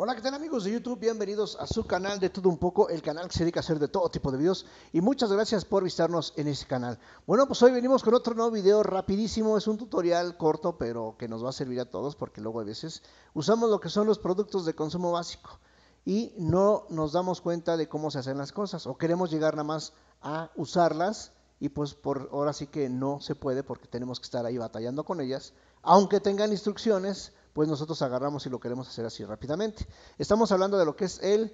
Hola, ¿qué tal amigos de YouTube? Bienvenidos a su canal de todo un poco, el canal que se dedica a hacer de todo tipo de videos. Y muchas gracias por visitarnos en este canal. Bueno, pues hoy venimos con otro nuevo video rapidísimo. Es un tutorial corto, pero que nos va a servir a todos porque luego a veces usamos lo que son los productos de consumo básico y no nos damos cuenta de cómo se hacen las cosas o queremos llegar nada más a usarlas y pues por ahora sí que no se puede porque tenemos que estar ahí batallando con ellas, aunque tengan instrucciones pues nosotros agarramos y lo queremos hacer así rápidamente. Estamos hablando de lo que es el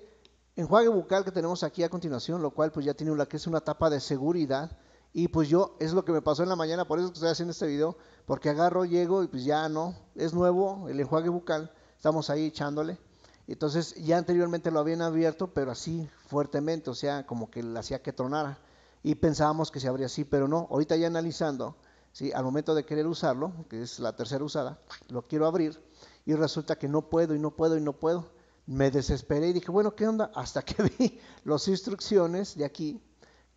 enjuague bucal que tenemos aquí a continuación, lo cual pues ya tiene una que es una tapa de seguridad. Y pues yo, es lo que me pasó en la mañana, por eso estoy haciendo este video, porque agarro, llego y pues ya no, es nuevo el enjuague bucal, estamos ahí echándole. Entonces ya anteriormente lo habían abierto, pero así fuertemente, o sea, como que le hacía que tronara. Y pensábamos que se abría así, pero no, ahorita ya analizando, al momento de querer usarlo, que es la tercera usada, lo quiero abrir y resulta que no puedo y no puedo y no puedo. Me desesperé y dije, bueno, ¿qué onda? Hasta que vi las instrucciones de aquí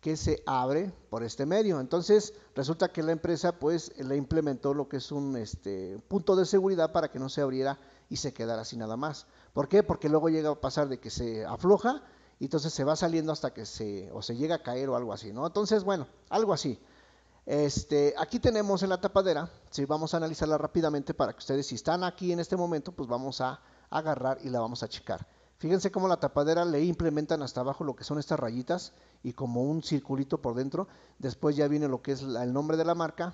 que se abre por este medio. Entonces, resulta que la empresa pues le implementó lo que es un este, punto de seguridad para que no se abriera y se quedara así nada más. ¿Por qué? Porque luego llega a pasar de que se afloja y entonces se va saliendo hasta que se, o se llega a caer o algo así, ¿no? Entonces, bueno, algo así. Este, aquí tenemos en la tapadera, vamos a analizarla rápidamente para que ustedes si están aquí en este momento, pues vamos a agarrar y la vamos a checar. Fíjense cómo la tapadera le implementan hasta abajo lo que son estas rayitas y como un circulito por dentro. Después ya viene lo que es el nombre de la marca,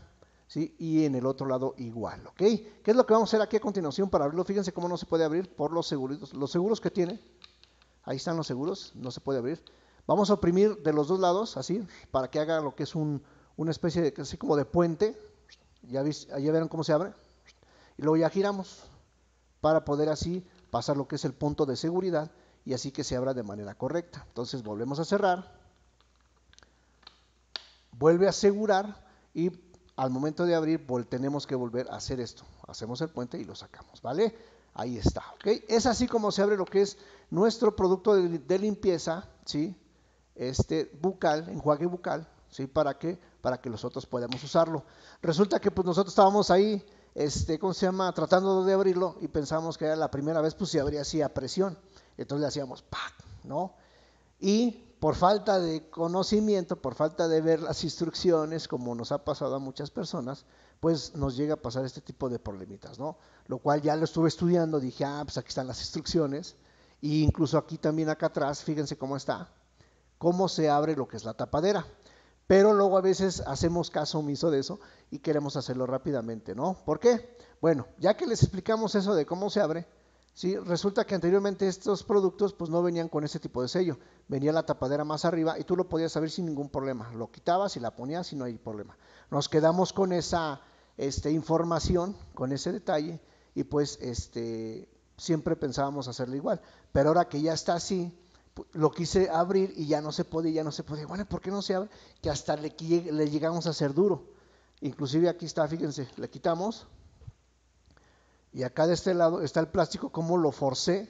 Y en el otro lado igual, ¿Qué es lo que vamos a hacer aquí a continuación para abrirlo? Fíjense cómo no se puede abrir por los seguritos. Los seguros que tiene, ahí están los seguros, no se puede abrir. Vamos a oprimir de los dos lados, así, para que haga lo que es un, una especie de, así como de puente, ya, vis, ya vieron cómo se abre, y luego ya giramos para poder así pasar lo que es el punto de seguridad y así que se abra de manera correcta. Entonces volvemos a cerrar, vuelve a asegurar y al momento de abrir tenemos que volver a hacer esto. Hacemos el puente y lo sacamos, ¿vale? Ahí está, ¿ok? Es así como se abre lo que es nuestro producto de, de limpieza, ¿sí? Este bucal, enjuague bucal, ¿sí? Para que para que nosotros podamos usarlo. Resulta que pues nosotros estábamos ahí, este, ¿cómo se llama? Tratando de abrirlo y pensamos que era la primera vez, pues se abría así a presión. Entonces le hacíamos ¡pac! ¿no? Y por falta de conocimiento, por falta de ver las instrucciones, como nos ha pasado a muchas personas, pues nos llega a pasar este tipo de problemitas, ¿no? Lo cual ya lo estuve estudiando, dije, ah, pues aquí están las instrucciones, e incluso aquí también acá atrás, fíjense cómo está, cómo se abre lo que es la tapadera. Pero luego a veces hacemos caso omiso de eso y queremos hacerlo rápidamente, ¿no? ¿Por qué? Bueno, ya que les explicamos eso de cómo se abre, ¿sí? resulta que anteriormente estos productos pues no venían con ese tipo de sello. Venía la tapadera más arriba y tú lo podías saber sin ningún problema. Lo quitabas y la ponías y no hay problema. Nos quedamos con esa este, información, con ese detalle y pues este, siempre pensábamos hacerlo igual. Pero ahora que ya está así, lo quise abrir y ya no se podía, ya no se podía. Bueno, ¿por qué no se abre? Que hasta le, le llegamos a ser duro. Inclusive aquí está, fíjense, le quitamos. Y acá de este lado está el plástico, como lo forcé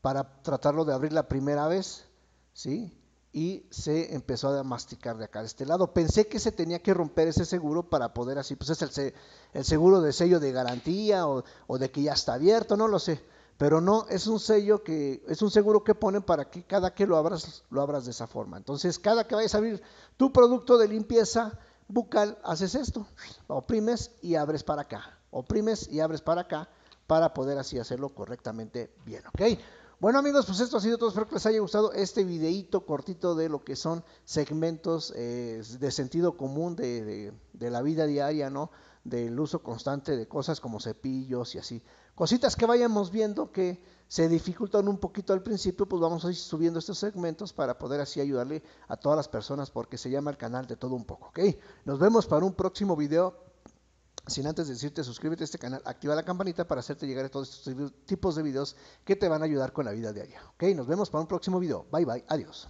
para tratarlo de abrir la primera vez, ¿sí? Y se empezó a masticar de acá de este lado. Pensé que se tenía que romper ese seguro para poder así, pues es el, el seguro de sello de garantía o de que ya está abierto, no lo sé pero no, es un sello que, es un seguro que ponen para que cada que lo abras, lo abras de esa forma. Entonces, cada que vayas a abrir tu producto de limpieza bucal, haces esto. Oprimes y abres para acá. Oprimes y abres para acá para poder así hacerlo correctamente bien, ¿ok? Bueno amigos, pues esto ha sido todo. Espero que les haya gustado este videíto cortito de lo que son segmentos eh, de sentido común de, de la vida diaria, ¿no? del uso constante de cosas como cepillos y así. Cositas que vayamos viendo que se dificultan un poquito al principio, pues vamos a ir subiendo estos segmentos para poder así ayudarle a todas las personas porque se llama el canal de todo un poco, ¿ok? Nos vemos para un próximo video. Sin antes decirte, suscríbete a este canal, activa la campanita para hacerte llegar a todos estos tipos de videos que te van a ayudar con la vida diaria, ¿ok? Nos vemos para un próximo video. Bye bye, adiós.